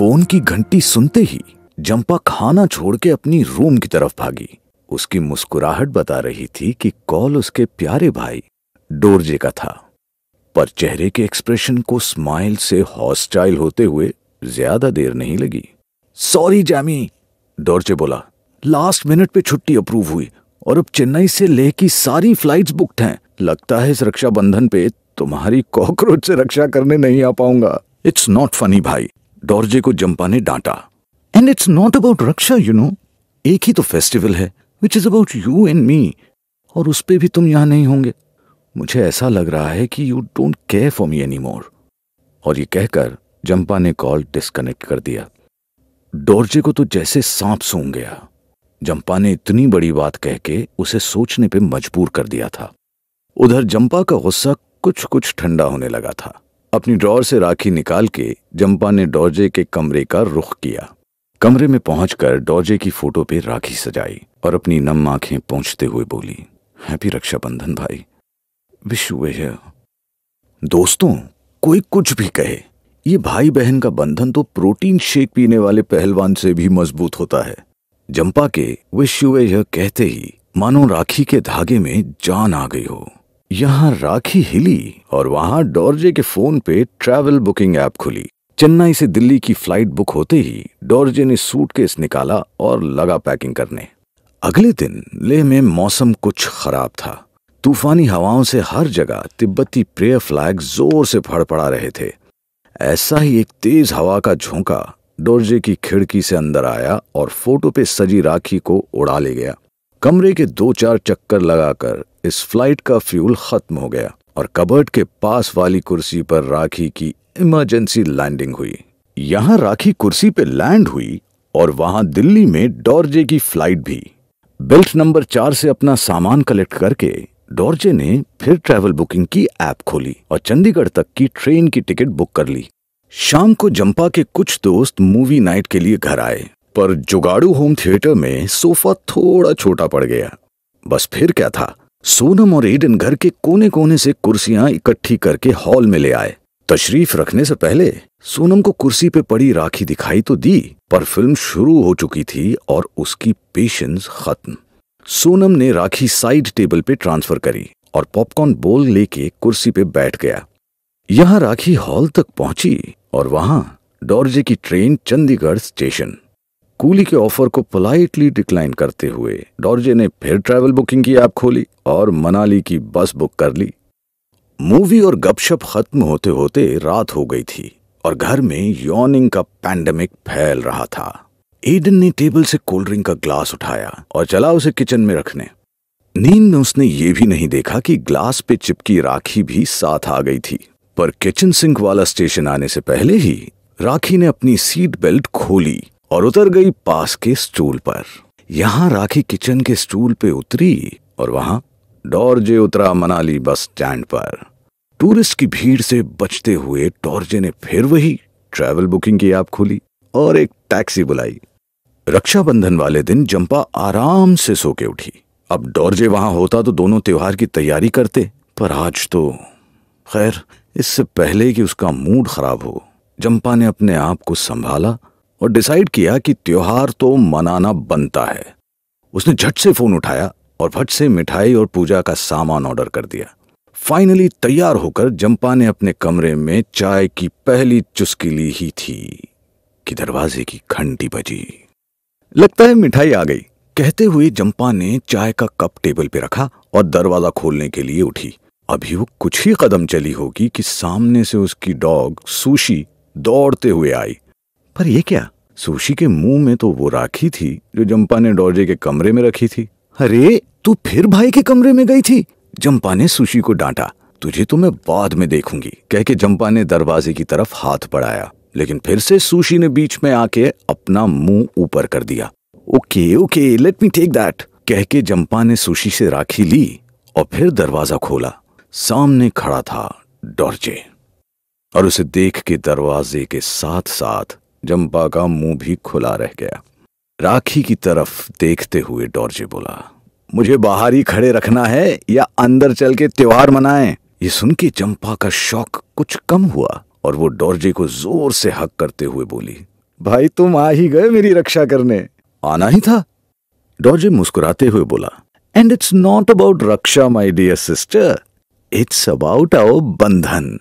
phone की घंटी सुनते ही जंपा खाना छोड़ के अपनी रूम की तरफ भागी उसकी मुस्कुराहट बता रही थी कि कॉल उसके प्यारे भाई डोरजे का था पर चेहरे के एक्सप्रेशन को स्माइल से हॉस्टाइल होते हुए ज्यादा देर नहीं लगी सॉरी जैमी डोरजे बोला लास्ट मिनट पे छुट्टी अप्रूव हुई और अब चेन्नई से लेह की सारी फ्लाइट्स बुक्ड हैं लगता है इस रक्षाबंधन पे तुम्हारी कॉकरोच से रक्षा करने नहीं आ पाऊंगा इट्स नॉट फनी भाई डॉर्जे को जंपा ने डांटा and it's not about Raksha you know एक ही तो फेस्टिवल है which is about you and me और उस पर भी तुम यहां नहीं होंगे मुझे ऐसा लग रहा है कि you don't care for me any more और ये कहकर जंपा ने कॉल डिस्कनेक्ट कर दिया डॉर्जे को तो जैसे सांप सूंघ गया जंपा ने इतनी बड़ी बात कह के उसे सोचने पे मजबूर कर दिया था उधर जंपा का गुस्सा कुछ कुछ ठंडा होने लगा था अपनी ड्रॉर से राखी निकाल के जंपा ने डॉर्जे के कमरे का रुख किया कमरे में पहुंचकर डॉर्जे की फोटो पे राखी सजाई और अपनी नम आंखें पहुंचते हुए बोली हैप्पी रक्षाबंधन भाई विश दोस्तों कोई कुछ भी कहे ये भाई बहन का बंधन तो प्रोटीन शेक पीने वाले पहलवान से भी मजबूत होता है जंपा के विश्व यह कहते ही मानो राखी के धागे में जान आ गई हो यहाँ राखी हिली और वहां डोरजे के फोन पे ट्रैवल बुकिंग ऐप खुली चेन्नई से दिल्ली की फ्लाइट बुक होते ही डॉर्जे ने सूटकेस निकाला और लगा पैकिंग करने अगले दिन लेह में मौसम कुछ खराब था तूफानी हवाओं से हर जगह तिब्बती प्रेयर फ्लैग जोर से फड़फड़ा रहे थे ऐसा ही एक तेज हवा का झोंका डोरजे की खिड़की से अंदर आया और फोटो पे सजी राखी को उड़ा ले गया कमरे के दो चार चक्कर लगाकर इस फ्लाइट का फ्यूल खत्म हो गया और कबर्ड के पास वाली कुर्सी पर राखी की इमरजेंसी लैंडिंग हुई यहां राखी कुर्सी पर लैंड हुई और वहां दिल्ली में डॉर्जे की फ्लाइट भी बेल्ट नंबर चार से अपना सामान कलेक्ट करके डॉर्जे ने फिर ट्रैवल बुकिंग की ऐप खोली और चंडीगढ़ तक की ट्रेन की टिकट बुक कर ली शाम को जंपा के कुछ दोस्त मूवी नाइट के लिए घर आए पर जुगाड़ू होम थिएटर में सोफा थोड़ा छोटा पड़ गया बस फिर क्या था सोनम और ईडन घर के कोने कोने से कुर्सियां इकट्ठी करके हॉल में ले आए तशरीफ रखने से पहले सोनम को कुर्सी पे पड़ी राखी दिखाई तो दी पर फिल्म शुरू हो चुकी थी और उसकी पेशेंस खत्म सोनम ने राखी साइड टेबल पे ट्रांसफर करी और पॉपकॉर्न बोल लेके कुर्सी पे बैठ गया यहां राखी हॉल तक पहुंची और वहां डॉर्जे की ट्रेन चंडीगढ़ स्टेशन कूली के ऑफर को पोलाइटली डिक्लाइन करते हुए डॉर्जे ने फिर ट्रैवल बुकिंग की ऐप खोली और मनाली की बस बुक कर ली मूवी और गपशप खत्म होते होते रात हो गई थी और घर में योनिंग का पैंडेमिक फैल रहा था एडन ने टेबल से कोल्ड ड्रिंक का ग्लास उठाया और चला उसे किचन में रखने नींद में उसने ये भी नहीं देखा कि ग्लास पे चिपकी राखी भी साथ आ गई थी पर किचन सिंक वाला स्टेशन आने से पहले ही राखी ने अपनी सीट बेल्ट खोली और उतर गई पास के स्टूल पर यहां राखी किचन के स्टूल पे उतरी और वहां डॉर्जे उतरा मनाली बस स्टैंड पर टूरिस्ट की भीड़ से बचते हुए डॉर्जे ने फिर वही ट्रैवल बुकिंग की ऐप खोली और एक टैक्सी बुलाई रक्षाबंधन वाले दिन जंपा आराम से सो के उठी अब डॉर्जे वहां होता तो दोनों त्योहार की तैयारी करते पर आज तो खैर इससे पहले कि उसका मूड खराब हो जंपा ने अपने आप को संभाला और डिसाइड किया कि त्योहार तो मनाना बनता है उसने झट से फोन उठाया और फट से मिठाई और पूजा का सामान ऑर्डर कर दिया फाइनली तैयार होकर जंपा ने अपने कमरे में चाय की पहली चुस्की ली ही थी कि दरवाजे की घंटी बजी लगता है मिठाई आ गई कहते हुए जंपा ने चाय का कप टेबल पे रखा और दरवाजा खोलने के लिए उठी अभी वो कुछ ही कदम चली होगी कि सामने से उसकी डॉग सुशी दौड़ते हुए आई पर यह क्या सुशी के मुंह में तो वो राखी थी जो जंपा ने डॉर्जे के कमरे में रखी थी अरे तू फिर भाई के कमरे में गई थी जंपा ने सुशी को डांटा तुझे तो मैं बाद में देखूंगी कह के जंपा ने दरवाजे की तरफ हाथ बढ़ाया लेकिन फिर से सुशी ने बीच में आके अपना मुंह ऊपर कर दिया okay okay let me take that कह के जंपा ने सुशी से राखी ली और फिर दरवाजा खोला सामने खड़ा था डॉर्जे और उसे देख के दरवाजे के साथ साथ चंपा का मुंह भी खुला रह गया राखी की तरफ देखते हुए डॉर्जे बोला मुझे बाहर ही खड़े रखना है या अंदर चल के त्योहार मनाए ये सुन के चंपा का शौक कुछ कम हुआ और वो डॉर्जे को जोर से हक करते हुए बोली भाई तुम आ ही गए मेरी रक्षा करने आना ही था डॉर्जे मुस्कुराते हुए बोला and it's not about Raksha my dear sister it's about our बंधन